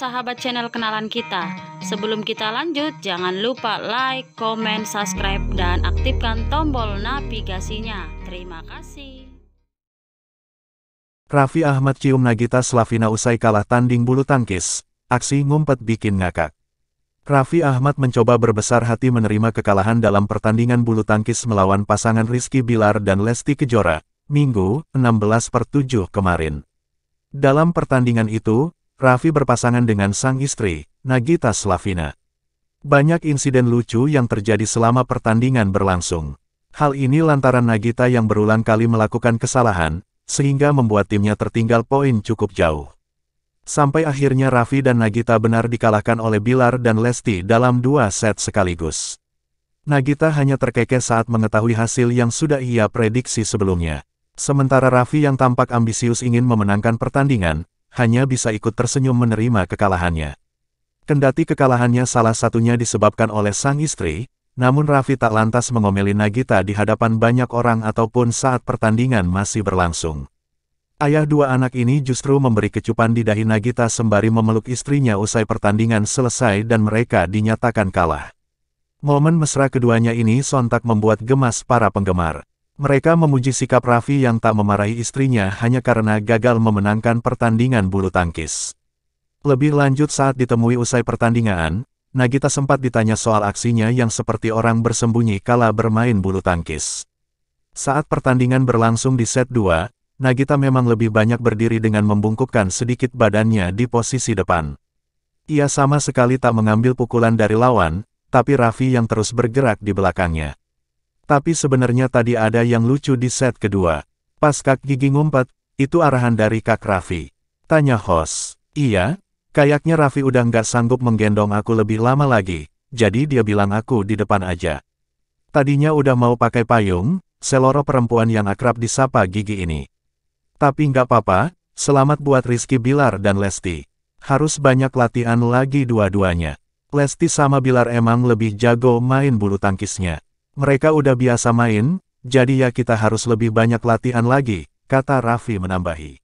sahabat channel kenalan kita. Sebelum kita lanjut, jangan lupa like, comment, subscribe, dan aktifkan tombol navigasinya. Terima kasih. Raffi Ahmad cium Nagita Slavina usai kalah tanding bulu tangkis. Aksi ngumpet bikin ngakak. Raffi Ahmad mencoba berbesar hati menerima kekalahan dalam pertandingan bulu tangkis melawan pasangan Rizky Bilar dan Lesti Kejora, Minggu, 16 per 7 kemarin. Dalam pertandingan itu, Raffi berpasangan dengan sang istri, Nagita Slavina. Banyak insiden lucu yang terjadi selama pertandingan berlangsung. Hal ini lantaran Nagita yang berulang kali melakukan kesalahan, sehingga membuat timnya tertinggal poin cukup jauh. Sampai akhirnya Raffi dan Nagita benar dikalahkan oleh Bilar dan Lesti dalam dua set sekaligus. Nagita hanya terkekeh saat mengetahui hasil yang sudah ia prediksi sebelumnya. Sementara Raffi yang tampak ambisius ingin memenangkan pertandingan, hanya bisa ikut tersenyum menerima kekalahannya. Kendati kekalahannya salah satunya disebabkan oleh sang istri, namun Raffi tak lantas mengomeli Nagita di hadapan banyak orang ataupun saat pertandingan masih berlangsung. Ayah dua anak ini justru memberi kecupan di dahi Nagita sembari memeluk istrinya usai pertandingan selesai dan mereka dinyatakan kalah. Momen mesra keduanya ini sontak membuat gemas para penggemar. Mereka memuji sikap Raffi yang tak memarahi istrinya hanya karena gagal memenangkan pertandingan bulu tangkis. Lebih lanjut saat ditemui usai pertandingan, Nagita sempat ditanya soal aksinya yang seperti orang bersembunyi kala bermain bulu tangkis. Saat pertandingan berlangsung di set 2, Nagita memang lebih banyak berdiri dengan membungkukkan sedikit badannya di posisi depan. Ia sama sekali tak mengambil pukulan dari lawan, tapi Raffi yang terus bergerak di belakangnya. Tapi sebenarnya tadi ada yang lucu di set kedua. Pas Kak Gigi ngumpet, itu arahan dari Kak Raffi. Tanya host. Iya, kayaknya Raffi udah nggak sanggup menggendong aku lebih lama lagi, jadi dia bilang aku di depan aja. Tadinya udah mau pakai payung, seloro perempuan yang akrab disapa Gigi ini. Tapi nggak apa-apa, selamat buat Rizky Bilar dan Lesti. Harus banyak latihan lagi dua-duanya. Lesti sama Bilar emang lebih jago main bulu tangkisnya. Mereka udah biasa main, jadi ya kita harus lebih banyak latihan lagi, kata Raffi menambahi.